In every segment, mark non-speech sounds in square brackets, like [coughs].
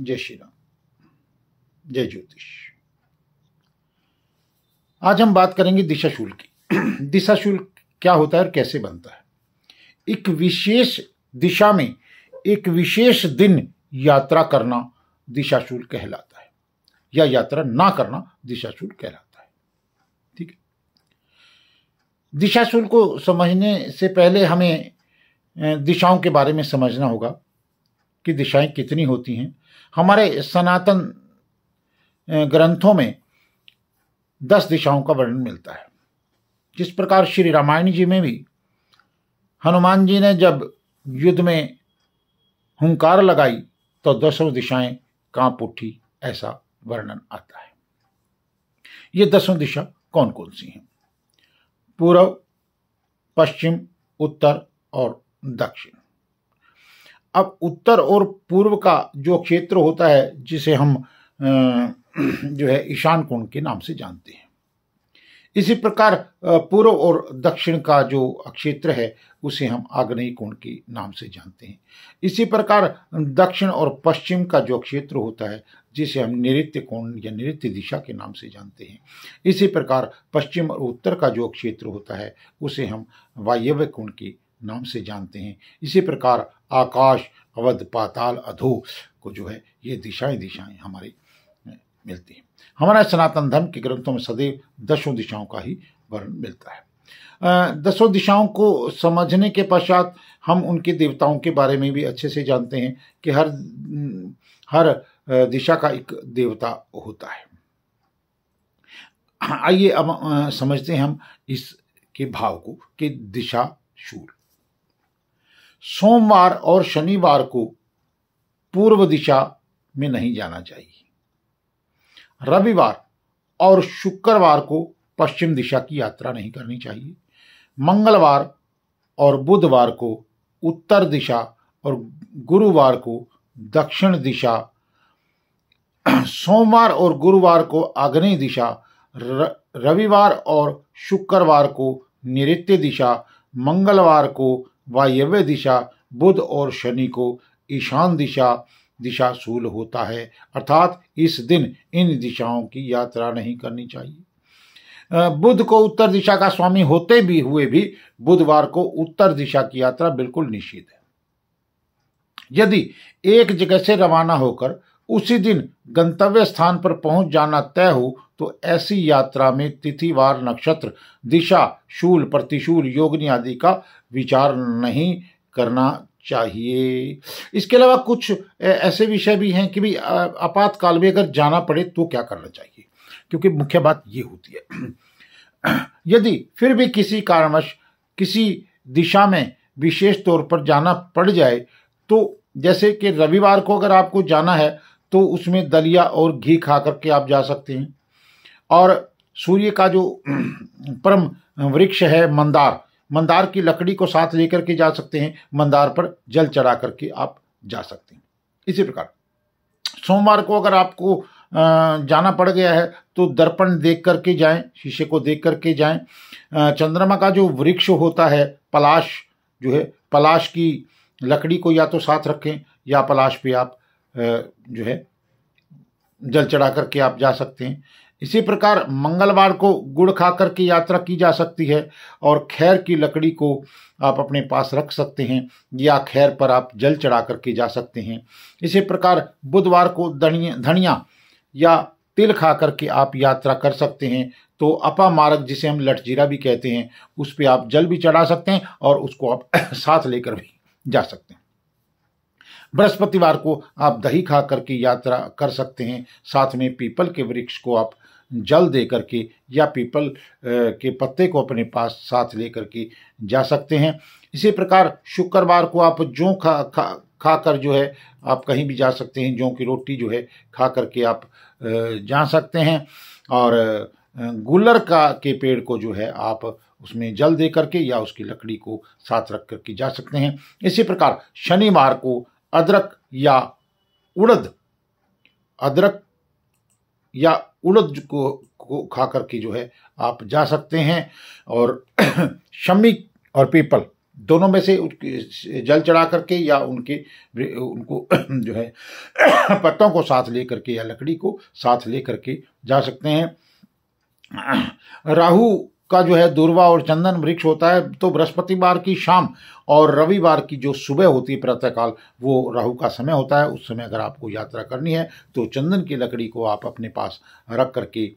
जय श्री राम जय ज्योतिष आज हम बात करेंगे दिशा शुल्क की [clears throat] दिशा शुल्क क्या होता है और कैसे बनता है एक विशेष दिशा में एक विशेष दिन यात्रा करना दिशा शुल्क कहलाता है या यात्रा ना करना दिशा शुल्क कहलाता है ठीक है दिशा शुल्क को समझने से पहले हमें दिशाओं के बारे में समझना होगा की दिशाएं कितनी होती हैं हमारे सनातन ग्रंथों में दस दिशाओं का वर्णन मिलता है जिस प्रकार श्री रामायण जी में भी हनुमान जी ने जब युद्ध में हुंकार लगाई तो दसों दिशाएं कांप उठी ऐसा वर्णन आता है ये दसों दिशा कौन कौन सी हैं पूर्व पश्चिम उत्तर और दक्षिण अब उत्तर और पूर्व का जो क्षेत्र होता है जिसे हम जो है ईशान कोण के नाम से जानते हैं इसी प्रकार पूर्व और दक्षिण का जो क्षेत्र है उसे हम आग्नेय कोण के नाम से जानते हैं इसी प्रकार दक्षिण और पश्चिम का जो क्षेत्र होता है जिसे हम नृत्य कोण या नृत्य दिशा के नाम से जानते हैं इसी प्रकार पश्चिम और उत्तर का जो क्षेत्र होता है उसे हम वायव्य कोण के नाम से जानते हैं इसी प्रकार आकाश अवध पाताल अधो को जो है ये दिशाएं दिशाएं हमारे मिलती हैं हमारा सनातन धर्म के ग्रंथों में सदैव दसों दिशाओं का ही वर्ण मिलता है दसों दिशाओं को समझने के पश्चात हम उनके देवताओं के बारे में भी अच्छे से जानते हैं कि हर हर दिशा का एक देवता होता है आइए अब समझते हैं हम इसके भाव को कि दिशा शूल सोमवार और शनिवार को पूर्व दिशा में नहीं जाना चाहिए रविवार और शुक्रवार को पश्चिम दिशा की यात्रा नहीं करनी चाहिए मंगलवार और बुधवार को उत्तर दिशा और गुरुवार को दक्षिण दिशा सोमवार और गुरुवार को अग्नि दिशा रविवार और शुक्रवार को नृत्य दिशा मंगलवार को वायव्य दिशा बुध और शनि को ईशान दिशा दिशा सूल होता है अर्थात इस दिन इन दिशाओं की यात्रा नहीं करनी चाहिए बुध को उत्तर दिशा का स्वामी होते भी हुए भी बुधवार को उत्तर दिशा की यात्रा बिल्कुल निषिद्ध है यदि एक जगह से रवाना होकर उसी दिन गंतव्य स्थान पर पहुंच जाना तय हो तो ऐसी यात्रा में तिथिवार नक्षत्र दिशा शूल प्रतिशूल योगनी आदि का विचार नहीं करना चाहिए इसके अलावा कुछ ऐसे विषय भी हैं कि भाई आपातकाल में अगर जाना पड़े तो क्या करना चाहिए क्योंकि मुख्य बात ये होती है [clears throat] यदि फिर भी किसी कारणवश किसी दिशा में विशेष तौर पर जाना पड़ जाए तो जैसे कि रविवार को अगर आपको जाना है तो उसमें दलिया और घी खा करके आप जा सकते हैं और सूर्य का जो परम वृक्ष है मंदार मंदार की लकड़ी को साथ लेकर के जा सकते हैं मंदार पर जल चढ़ा करके आप जा सकते हैं इसी प्रकार सोमवार को अगर आपको जाना पड़ गया है तो दर्पण देख करके जाएं शीशे को देख करके जाएं चंद्रमा का जो वृक्ष होता है पलाश जो है पलाश की लकड़ी को या तो साथ रखें या पलाश पे आप जो है जल चढ़ा करके आप जा सकते हैं इसी प्रकार मंगलवार को गुड़ खा कर यात्रा की जा सकती है और खैर की लकड़ी को आप अपने पास रख सकते हैं या खैर पर आप जल चढ़ा करके जा सकते हैं इसी प्रकार बुधवार को धनिया या तिल खा करके आप यात्रा कर सकते हैं तो अपा मार्ग जिसे हम लठजीरा भी कहते हैं उस पर आप जल भी चढ़ा सकते हैं और उसको आप [coughs] साथ लेकर भी जा सकते हैं बृहस्पतिवार को आप दही खा करके यात्रा कर सकते हैं साथ में पीपल के वृक्ष को आप जल दे करके या पीपल के पत्ते को अपने पास साथ ले करके जा सकते हैं इसी प्रकार शुक्रवार को आप जो खा खा खा कर जो है आप कहीं भी जा सकते हैं जो की रोटी जो है खा करके आप जा सकते हैं और गुल्लर का के पेड़ को जो है आप उसमें जल दे करके या उसकी लकड़ी को साथ रख करके जा सकते हैं इसी प्रकार शनिवार को अदरक या उड़द अदरक या उड़द को, को खा करके जो है आप जा सकते हैं और [clears throat] शमी और पीपल दोनों में से जल चढ़ा करके या उनके उनको [clears throat] जो है [clears throat] पत्तों को साथ ले करके या लकड़ी को साथ ले करके जा सकते हैं राहु का जो है दूरवा और चंदन वृक्ष होता है तो बृहस्पतिवार की शाम और रविवार की जो सुबह होती है प्रातःकाल वो राहु का समय होता है उस समय अगर आपको यात्रा करनी है तो चंदन की लकड़ी को आप अपने पास रख करके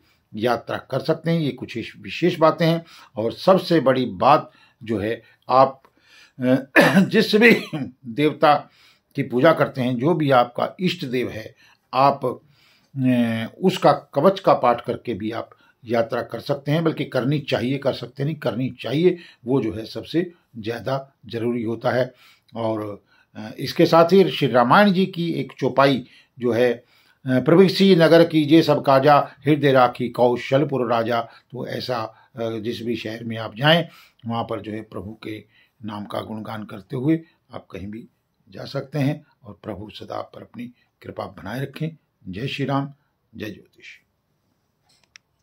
यात्रा कर सकते हैं ये कुछ विशेष बातें हैं और सबसे बड़ी बात जो है आप [clears throat] जिस भी देवता की पूजा करते हैं जो भी आपका इष्ट देव है आप उसका कवच का पाठ करके भी आप यात्रा कर सकते हैं बल्कि करनी चाहिए कर सकते नहीं करनी चाहिए वो जो है सबसे ज़्यादा ज़रूरी होता है और इसके साथ ही श्री रामायण जी की एक चौपाई जो है प्रविसी नगर की जे सब काजा हृदय राखी कौशलपुर राजा तो ऐसा जिस भी शहर में आप जाएं वहाँ पर जो है प्रभु के नाम का गुणगान करते हुए आप कहीं भी जा सकते हैं और प्रभु सदा पर अपनी कृपा बनाए रखें जय श्री राम जय ज्योतिष